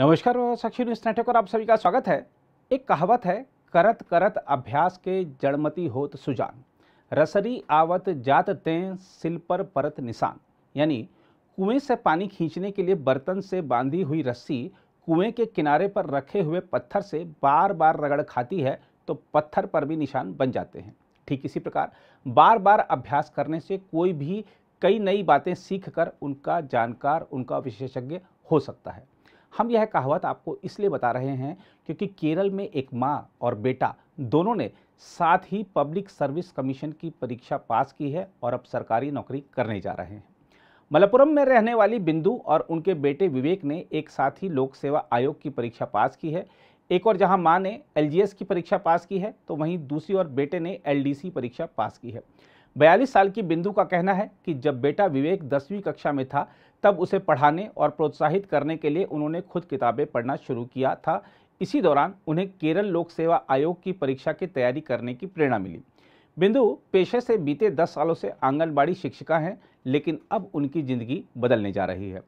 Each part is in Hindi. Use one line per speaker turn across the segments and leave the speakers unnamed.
नमस्कार साक्षी न्यूज नेटवर्क और आप सभी का स्वागत है एक कहावत है करत करत अभ्यास के जड़मती होत सुजान रसरी आवत जात तें सिल पर परत निशान यानी कुएं से पानी खींचने के लिए बर्तन से बांधी हुई रस्सी कुएं के किनारे पर रखे हुए पत्थर से बार बार रगड़ खाती है तो पत्थर पर भी निशान बन जाते हैं ठीक इसी प्रकार बार बार अभ्यास करने से कोई भी कई नई बातें सीख उनका जानकार उनका विशेषज्ञ हो सकता है हम यह कहावत आपको इसलिए बता रहे हैं क्योंकि केरल में एक माँ और बेटा दोनों ने साथ ही पब्लिक सर्विस कमीशन की परीक्षा पास की है और अब सरकारी नौकरी करने जा रहे हैं मलपुरम में रहने वाली बिंदु और उनके बेटे विवेक ने एक साथ ही लोक सेवा आयोग की परीक्षा पास की है एक और जहां मां ने एलजीएस की परीक्षा पास की है तो वहीं दूसरी ओर बेटे ने एलडीसी परीक्षा पास की है बयालीस साल की बिंदु का कहना है कि जब बेटा विवेक दसवीं कक्षा में था तब उसे पढ़ाने और प्रोत्साहित करने के लिए उन्होंने खुद किताबें पढ़ना शुरू किया था इसी दौरान उन्हें केरल लोक सेवा आयोग की परीक्षा की तैयारी करने की प्रेरणा मिली बिंदु पेशे से बीते दस सालों से आंगनबाड़ी शिक्षिका हैं लेकिन अब उनकी ज़िंदगी बदलने जा रही है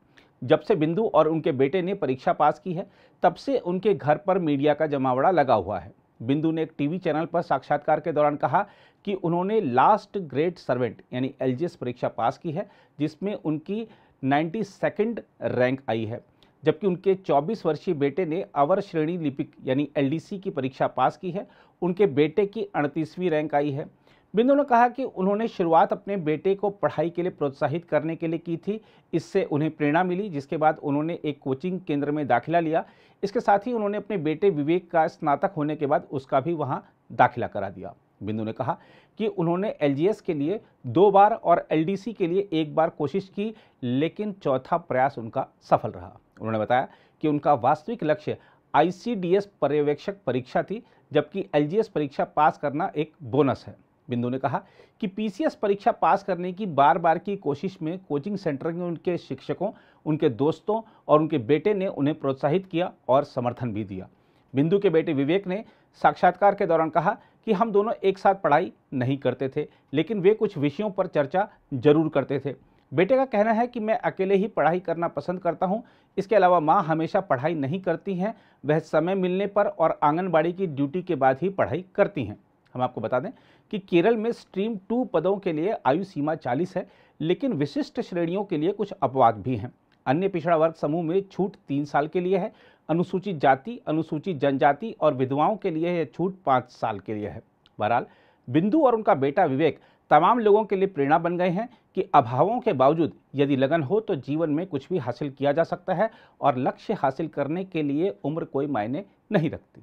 जब से बिंदु और उनके बेटे ने परीक्षा पास की है तब से उनके घर पर मीडिया का जमावड़ा लगा हुआ है बिंदु ने एक टीवी चैनल पर साक्षात्कार के दौरान कहा कि उन्होंने लास्ट ग्रेड सर्वेंट यानी एल परीक्षा पास की है जिसमें उनकी नाइन्टी सेकेंड रैंक आई है जबकि उनके 24 वर्षीय बेटे ने अवर श्रेणी लिपिक यानी एलडीसी की परीक्षा पास की है उनके बेटे की अड़तीसवीं रैंक आई है बिंदु ने कहा कि उन्होंने शुरुआत अपने बेटे को पढ़ाई के लिए प्रोत्साहित करने के लिए की थी इससे उन्हें प्रेरणा मिली जिसके बाद उन्होंने एक कोचिंग केंद्र में दाखिला लिया इसके साथ ही उन्होंने अपने बेटे विवेक का स्नातक होने के बाद उसका भी वहाँ दाखिला करा दिया बिंदु ने कहा कि उन्होंने एल के लिए दो बार और एल के लिए एक बार कोशिश की लेकिन चौथा प्रयास उनका सफल रहा उन्होंने बताया कि उनका वास्तविक लक्ष्य आईसीडीएस पर्यवेक्षक परीक्षा थी जबकि एलजीएस परीक्षा पास करना एक बोनस है बिंदु ने कहा कि पीसीएस परीक्षा पास करने की बार बार की कोशिश में कोचिंग सेंटर के उनके शिक्षकों उनके दोस्तों और उनके बेटे ने उन्हें प्रोत्साहित किया और समर्थन भी दिया बिंदु के बेटे विवेक ने साक्षात्कार के दौरान कहा कि हम दोनों एक साथ पढ़ाई नहीं करते थे लेकिन वे कुछ विषयों पर चर्चा जरूर करते थे बेटे का कहना है कि मैं अकेले ही पढ़ाई करना पसंद करता हूं। इसके अलावा माँ हमेशा पढ़ाई नहीं करती हैं वह समय मिलने पर और आंगनबाड़ी की ड्यूटी के बाद ही पढ़ाई करती हैं हम आपको बता दें कि केरल में स्ट्रीम टू पदों के लिए आयु सीमा चालीस है लेकिन विशिष्ट श्रेणियों के लिए कुछ अपवाद भी हैं अन्य पिछड़ा वर्ग समूह में छूट तीन साल के लिए है अनुसूचित जाति अनुसूचित जनजाति और विधवाओं के लिए यह छूट पाँच साल के लिए है बहरहाल बिंदु और उनका बेटा विवेक तमाम लोगों के लिए प्रेरणा बन गए हैं कि अभावों के बावजूद यदि लगन हो तो जीवन में कुछ भी हासिल किया जा सकता है और लक्ष्य हासिल करने के लिए उम्र कोई मायने नहीं रखती